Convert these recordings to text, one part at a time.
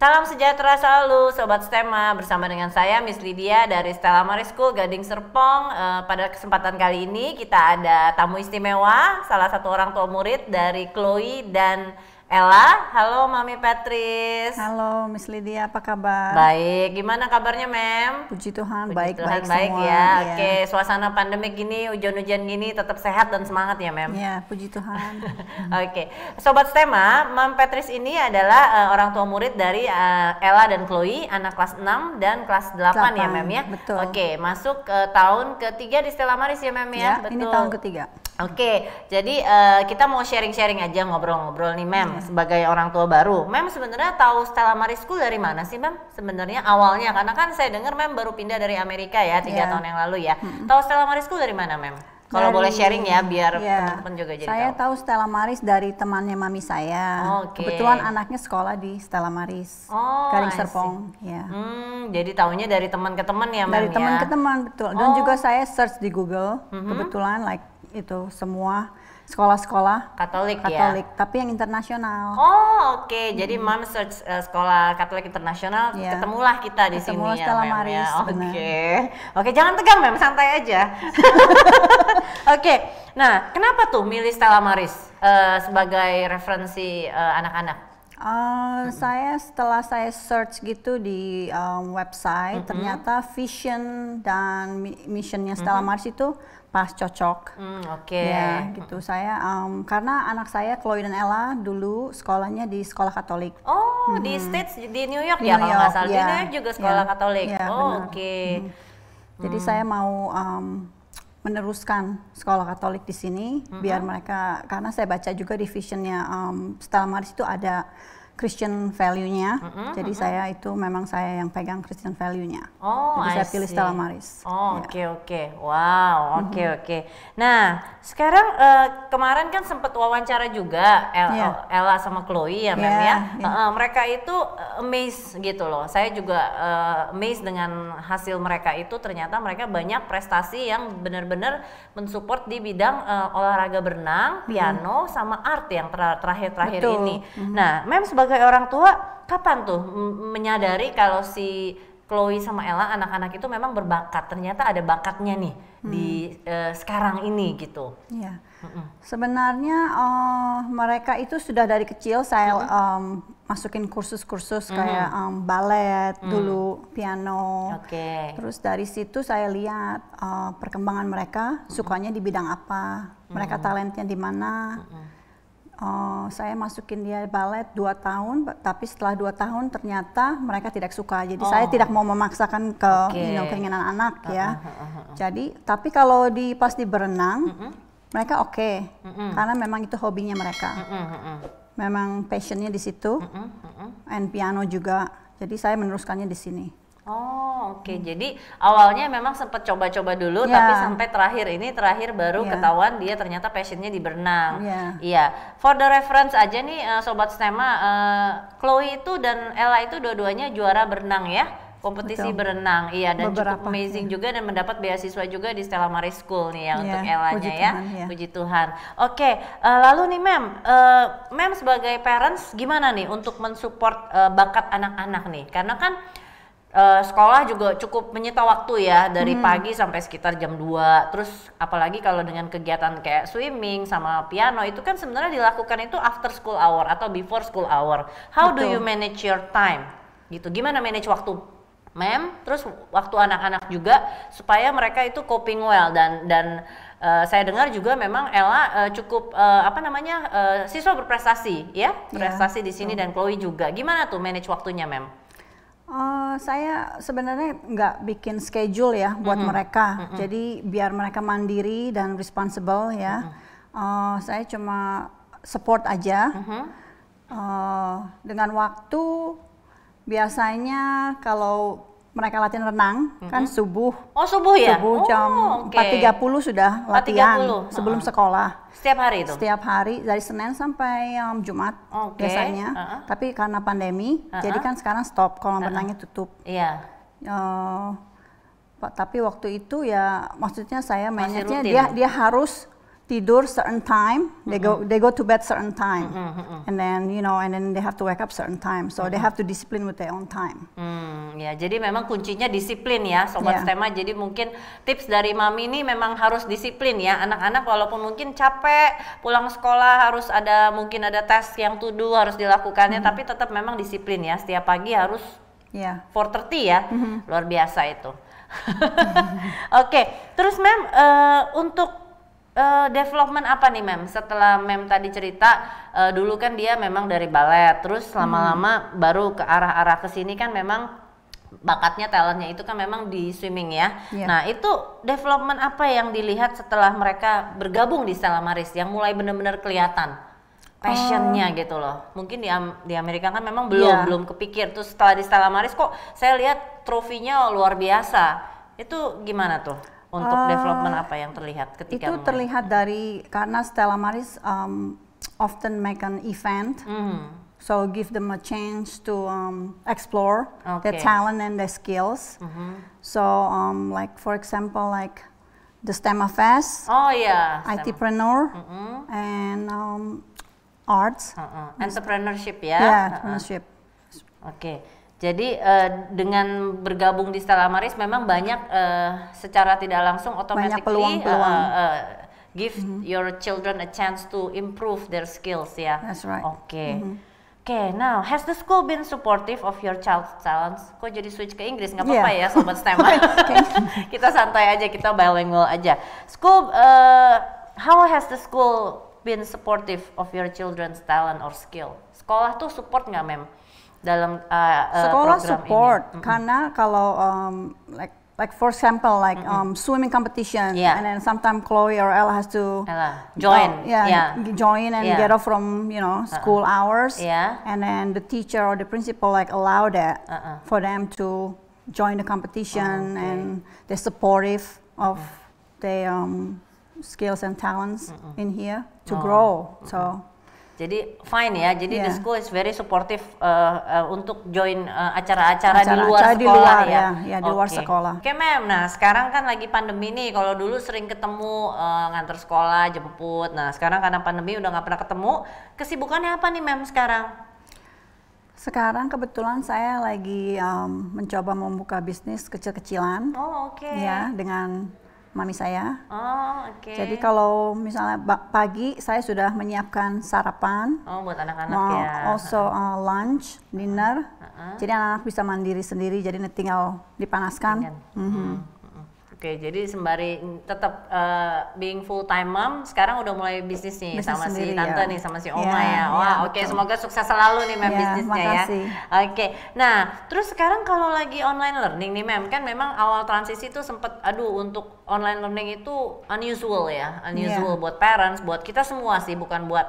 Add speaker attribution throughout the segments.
Speaker 1: Salam sejahtera selalu Sobat Stema bersama dengan saya Miss Lydia dari Stella Maris School Gading Serpong e, Pada kesempatan kali ini kita ada tamu istimewa Salah satu orang tua murid dari Chloe dan Ella, halo Mami Patris. Halo Miss Lydia, apa kabar? Baik, gimana kabarnya Mem?
Speaker 2: Puji Tuhan, baik baik, semua. baik, ya. Iya. Oke,
Speaker 1: suasana pandemi gini, hujan-hujan gini, tetap sehat dan semangat ya Mem? Iya, puji Tuhan. Oke, Sobat Stema, mem Patris ini adalah uh, orang tua murid dari uh, Ella dan Chloe, anak kelas 6 dan kelas 8, 8 ya Mem ya? Betul. Oke, masuk ke tahun ketiga di Stella Maris ya Mem ya? ya betul. ini tahun ketiga. Oke, jadi uh, kita mau sharing-sharing aja ngobrol-ngobrol nih Mem hmm. sebagai orang tua baru. Mem sebenarnya tahu Stella Maris School dari mana sih Mem? Sebenarnya awalnya karena kan saya dengar Mem baru pindah dari Amerika ya tiga yeah. tahun yang lalu ya. Hmm. Tahu Stella Maris School dari mana Mem? Kalau boleh sharing ya biar yeah. teman-teman juga jadi saya
Speaker 2: tahu. tahu Stella Maris dari temannya mami saya. Okay. Kebetulan anaknya sekolah di Stella Maris. Oh, Karing Serpong,
Speaker 1: ya. Yeah. Hmm, jadi tahunya dari teman ke teman ya Mem Dari ya? teman ke teman
Speaker 2: betul. Dan oh. juga saya search di Google. Mm -hmm. Kebetulan like itu semua sekolah-sekolah Katolik, ya? Katolik ya. tapi yang internasional.
Speaker 1: Oh, oke. Okay. Jadi hmm. mom search uh, sekolah Katolik internasional, yeah. ketemulah kita di Ketemu sini Stella ya, Maris. Ya. Oke. Okay. Oke, okay, jangan tegang, Mem, santai aja. oke. Okay. Nah, kenapa tuh milih Stella Maris uh, sebagai referensi eh, anak-anak?
Speaker 2: Uh, hmm. Saya setelah saya search gitu di um, website, mm -hmm. ternyata vision dan missionnya Stella mm -hmm. Maris itu pas cocok.
Speaker 1: Mm, Oke. Okay. Ya,
Speaker 2: gitu. Hmm. Saya um, karena anak saya Chloe dan Ella dulu sekolahnya di sekolah Katolik. Oh, mm. di States
Speaker 1: di New York ya, New ya York, kalau nggak salah. Yeah. Di ya. New York juga sekolah yeah. Katolik. Yeah, oh, Oke. Okay. Mm. Jadi hmm. saya
Speaker 2: mau um, meneruskan sekolah Katolik di sini mm -hmm. biar mereka karena saya baca juga di visionnya um, Stella Maris itu ada Christian value-nya. Mm -hmm, jadi mm -hmm. saya itu memang saya yang pegang Christian value-nya.
Speaker 1: Oh, jadi saya pilih Stella Maris. Oh, oke ya. oke. Okay, okay. Wow, mm-hmm. oke okay, mm -hmm. oke. Okay. Nah, sekarang uh, kemarin kan sempat wawancara juga El yeah. Ella sama Chloe ya, yeah, Mem ya. Yeah. Ya, ya. Uh, mereka itu eh, amazed gitu loh. Saya juga uh, amazed dengan hasil mereka itu ternyata mereka banyak prestasi yang benar-benar mensupport di bidang uh, olahraga berenang, mm-hmm. piano mm -hmm. sama art yang terakhir-terakhir ini. Mm -hmm. Nah, Mem sebagai sebagai orang tua kapan tuh menyadari kalau si Chloe sama Ella anak-anak itu memang berbakat ternyata ada bakatnya nih hmm. di uh, sekarang ini gitu. Iya. Mm-mm.
Speaker 2: Sebenarnya uh, mereka itu sudah dari kecil saya mm-hmm. um, masukin kursus-kursus mm-hmm. kayak um, balet mm. dulu, piano. Oke. Okay. Terus dari situ saya lihat uh, perkembangan mereka, mm-hmm. sukanya di bidang apa, mereka mm-hmm. talentnya di mana. Mm-hmm. Oh, saya masukin dia balet dua tahun, tapi setelah dua tahun ternyata mereka tidak suka. Jadi oh. saya tidak mau memaksakan ke okay. you know, keinginan anak uh, ya. Uh, uh, Jadi tapi kalau di pas di berenang uh -uh. mereka oke okay, uh -uh. karena memang itu hobinya mereka. Uh -uh, uh -uh. Memang passionnya di situ. Uh -uh, uh -uh. And piano juga. Jadi saya meneruskannya di sini.
Speaker 1: Oh oke, okay. hmm. jadi awalnya memang sempat coba-coba dulu, yeah. tapi sampai terakhir ini terakhir baru yeah. ketahuan dia ternyata passionnya di berenang. Iya. Yeah. Yeah. For the reference aja nih, uh, sobat Snema, uh, eh, Chloe itu dan Ella itu dua-duanya juara berenang ya kompetisi Betul. berenang iya dan Beberapa, cukup amazing yeah. juga dan mendapat beasiswa juga di Stella Maris School nih ya yeah, untuk Elanya ya. Yeah. puji Tuhan oke okay, uh, eh, lalu nih mem uh, mem sebagai parents gimana nih untuk mensupport uh, bakat anak-anak nih karena kan uh, sekolah juga cukup menyita waktu ya dari hmm. pagi sampai sekitar jam 2. Terus apalagi kalau dengan kegiatan kayak swimming sama piano itu kan sebenarnya dilakukan itu after school hour atau before school hour. How Betul. do you manage your time? Gitu. Gimana manage waktu mem terus waktu anak-anak juga supaya mereka itu coping well dan dan uh, saya dengar juga memang Ella uh, cukup uh, apa namanya uh, siswa berprestasi ya iya, prestasi di sini hmm. dan Chloe juga gimana tuh manage waktunya mem
Speaker 2: Uh, saya sebenarnya nggak bikin schedule ya buat mm -hmm. mereka. Mm -hmm. Jadi biar mereka mandiri dan responsible ya. Mm -hmm. uh, saya cuma support aja. Mm -hmm. uh, dengan waktu biasanya kalau mereka latihan renang mm-hmm. kan subuh. Oh subuh ya. Subuh oh, jam oh, okay. 4.30 sudah latihan 4 sebelum uh-huh. sekolah. Setiap hari itu. Setiap hari dari Senin sampai um, Jumat okay. biasanya. Uh-huh. Tapi karena pandemi, uh-huh. jadi kan sekarang stop kolam uh-huh. renangnya tutup. Iya. Yeah. Uh, tapi waktu itu ya maksudnya saya mainnya dia dia harus tidur certain time, they mm -hmm. go mm-hmm. they go to bed certain time, mm -hmm. and then you know, and then they have to wake up certain time. So mm -hmm. they have to discipline with their own time.
Speaker 1: Hmm, ya, jadi memang kuncinya disiplin ya, sobat yeah. tema. Jadi mungkin tips dari mami ini memang harus disiplin ya. Anak-anak walaupun mungkin capek pulang sekolah harus ada mungkin ada tes yang tudu harus dilakukannya, mm -hmm. tapi tetap memang disiplin ya. Setiap pagi harus yeah. thirty ya, mm -hmm. luar biasa itu. Oke, okay. terus mem uh, untuk uh, development apa nih mem setelah mem tadi cerita uh, dulu kan dia memang dari balet terus lama-lama hmm. baru ke arah-arah ke sini kan memang bakatnya talentnya itu kan memang di swimming ya. Yeah. Nah itu development apa yang dilihat setelah mereka bergabung di Stella yang mulai benar-benar kelihatan
Speaker 2: passionnya oh.
Speaker 1: gitu loh. Mungkin di di Amerika kan memang belum yeah. belum kepikir. Terus setelah di Stella kok saya lihat trofinya luar biasa. Itu gimana tuh? untuk uh, development apa yang terlihat ketika itu mulai?
Speaker 2: terlihat dari karena Stella Maris um, often make an event mm. so give them a chance to um, explore okay. their talent and their skills mm -hmm. so um, like for example like the STEM Fest oh yeah ITpreneur mm -hmm. and um,
Speaker 1: arts uh -uh. entrepreneurship ya yeah. Uh-uh. entrepreneurship uh oke okay. Jadi uh, dengan bergabung di Stella Maris memang banyak uh, secara tidak langsung otomatis eh, give mm -hmm. your children a chance to improve their skills ya. That's right. Oke. Okay. Mm -hmm. Oke, okay, now has the school been supportive of your child's talents? Kok jadi switch ke Inggris nggak apa-apa yeah. ya, sobat STEM. kita santai aja, kita bilingual aja. School, uh, how has the school been supportive of your children's talent or skill? Sekolah tuh support nggak, mem? dalam uh, uh support ini.
Speaker 2: karena mm -hmm. kalau um, like like for example like mm -hmm. um, swimming competition yeah. and then sometimes Chloe or Ella has to Ella. join uh, yeah, yeah, join and yeah. get off from you know uh-uh. school uh -uh. hours yeah and then the teacher or the principal like allow that uh-uh. for them to join the competition oh, okay. and they're supportive of mm -hmm. their um, skills and talents mm -hmm. in here to oh. grow so
Speaker 1: Jadi fine ya. Jadi yeah. the school is very supportive uh, uh, untuk join uh, acara-acara uh, di luar acara sekolah di luar, ya. Ya, ya di okay. luar sekolah. Oke, okay, Mem. Nah, sekarang kan lagi pandemi nih. Kalau dulu sering ketemu uh, nganter sekolah, jemput. Nah, sekarang karena pandemi udah nggak pernah ketemu. Kesibukannya apa nih, Mem, sekarang?
Speaker 2: Sekarang kebetulan saya lagi um, mencoba membuka bisnis kecil-kecilan. Oh, oke. Okay. Ya, dengan mami saya. Oh, oke. Okay. Jadi kalau misalnya pagi saya sudah menyiapkan sarapan. Oh, buat anak-anak ya. Also uh, lunch, dinner. Uh -huh. Jadi anak-anak bisa mandiri sendiri. Jadi tinggal dipanaskan.
Speaker 1: Mm hmm. Oke, jadi sembari tetap uh, eh, being full time mom, sekarang udah mulai bisnis nih bisnis sama sendiri, si tante ya. nih, sama si oma iya, ya. ya. Wah, yeah, oke, okay. semoga sukses selalu nih mem yeah, bisnisnya ya. Oke. Okay. Nah, terus sekarang kalau lagi online learning nih mem, kan memang awal transisi itu sempet aduh untuk online learning itu unusual ya, unusual yeah. buat parents, buat kita semua sih, bukan buat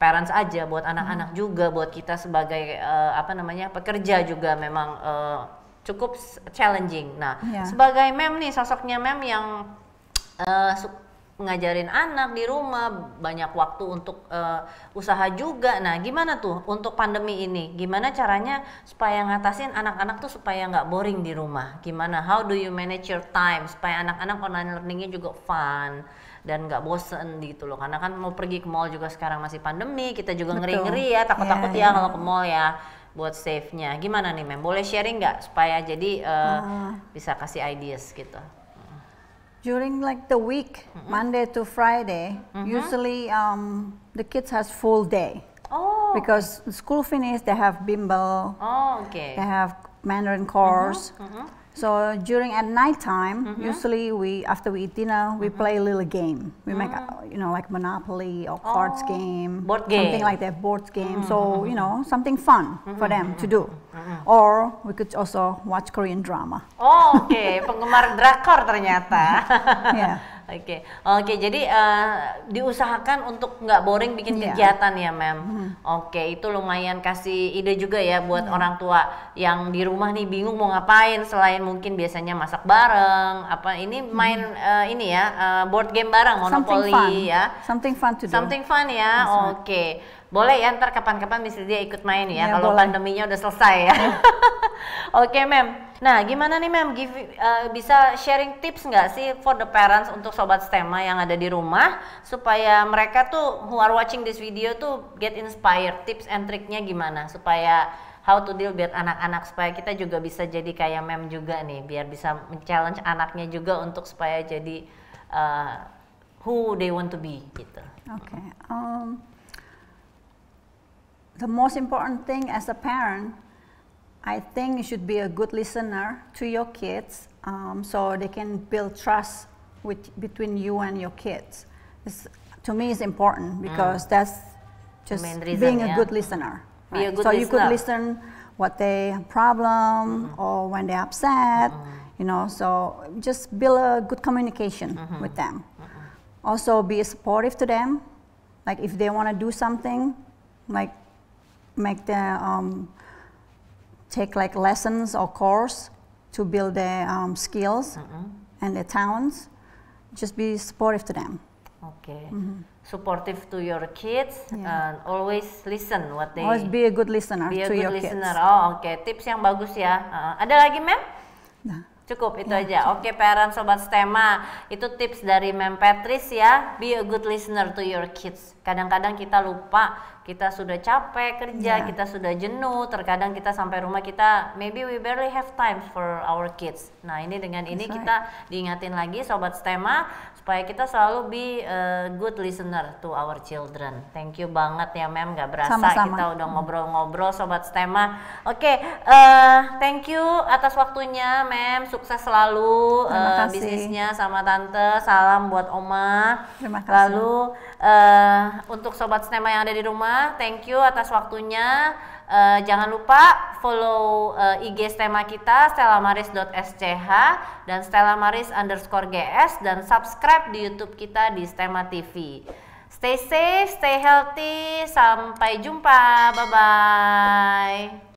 Speaker 1: parents aja, buat anak-anak hmm. juga, buat kita sebagai uh, apa namanya pekerja juga memang uh, cukup challenging. Nah, yeah. sebagai mem nih sosoknya mem yang uh, ngajarin anak di rumah, banyak waktu untuk uh, usaha juga. Nah, gimana tuh untuk pandemi ini? Gimana caranya supaya ngatasin anak-anak tuh supaya nggak boring di rumah? Gimana? How do you manage your time supaya anak-anak online learningnya juga fun dan nggak bosen gitu loh? Karena kan mau pergi ke mall juga sekarang masih pandemi, kita juga ngeri-ngeri ya, takut-takut yeah, ya yeah. kalau ke mall ya buat save-nya. Gimana nih Mem? Boleh sharing nggak supaya jadi uh, uh, bisa kasih ideas gitu?
Speaker 2: During like the week, mm -hmm. Monday to Friday, mm -hmm. usually um, the kids has full day. Oh. Because school finish, they have bimbel. Oh, okay. They have Mandarin course. Mm -hmm. Mm -hmm. So during at night time, mm -hmm. usually we after we eat dinner, we mm -hmm. play a little game. We make a, mm-hmm. uh, you know like Monopoly or cards oh. game, board game, something like that, board game. So mm-hmm. you know something fun for mm-hmm. them to do. Or we could also watch Korean drama.
Speaker 1: Oh, Oke, okay. penggemar drakor ternyata. yeah. Oke, okay. oke. Okay, jadi uh, diusahakan untuk nggak boring bikin yeah. kegiatan ya, mem. Hmm. Oke, okay, itu lumayan kasih ide juga ya buat hmm. orang tua yang di rumah nih bingung mau ngapain selain mungkin biasanya masak bareng. Apa ini main uh, ini ya uh, board game bareng, monopoli ya.
Speaker 2: Something fun to do. Something
Speaker 1: fun ya. Oke. Okay. Boleh ya ntar kapan-kapan bisa dia ikut main ya, ya kalau pandeminya udah selesai ya. ya. oke, okay, mem. Nah, gimana nih Mem, uh, bisa sharing tips nggak sih for the parents untuk sobat STEMA yang ada di rumah supaya mereka tuh who are watching this video tuh get inspired tips and triknya gimana supaya how to deal biar anak-anak supaya kita juga bisa jadi kayak Mem juga nih biar bisa challenge anaknya juga untuk supaya jadi uh, who they want to be gitu.
Speaker 2: Oke. Okay. Um, the most important thing as a parent I think you should be a good listener to your kids um, so they can build trust with, between you and your kids. It's, to me, it's important mm. because mm. that's just reason, being a yeah. good listener. Right? Good so listener. you could listen what they problem mm. or when they're upset, mm. you know, so just build a good communication -hmm. with them. Mm-hmm. Also be supportive to them. Like if they want to do something, like make them um, take like lessons or course to build their um, skills mm -hmm. and their talents. Just be supportive to them.
Speaker 1: Okay. Mm -hmm. Supportive to your kids yeah. and always listen what they. Always
Speaker 2: be a good listener be a to good your listener. kids. Oh, oke.
Speaker 1: Okay. Tips yang bagus ya. Uh, ada lagi, Mem? Nah. Cukup itu ya, aja. Cukup. Oke, okay, parent sobat STEMA, itu tips dari Mem Patrice ya. Be a good listener to your kids. Kadang-kadang kita lupa, kita sudah capek kerja, yeah. kita sudah jenuh, terkadang kita sampai rumah kita maybe we barely have time for our kids. Nah, ini dengan ini right. kita diingatin lagi sobat Stema supaya kita selalu be a eh, good listener to our children. Thank you banget ya Mem, gak berasa Sama-sama. kita udah ngobrol-ngobrol sobat Stema. Oke, okay, uh, eh, thank you atas waktunya Mem, sukses selalu uh, bisnisnya sama tante. Salam buat Oma. Terima kasih. Lalu uh, untuk sobat Snema yang ada di rumah, thank you atas waktunya. Uh, jangan lupa follow uh, eh, IG Stema kita stellamaris.sch dan stellamaris underscore gs dan subscribe di YouTube kita di Stema TV. Stay safe, stay healthy, sampai jumpa, bye-bye.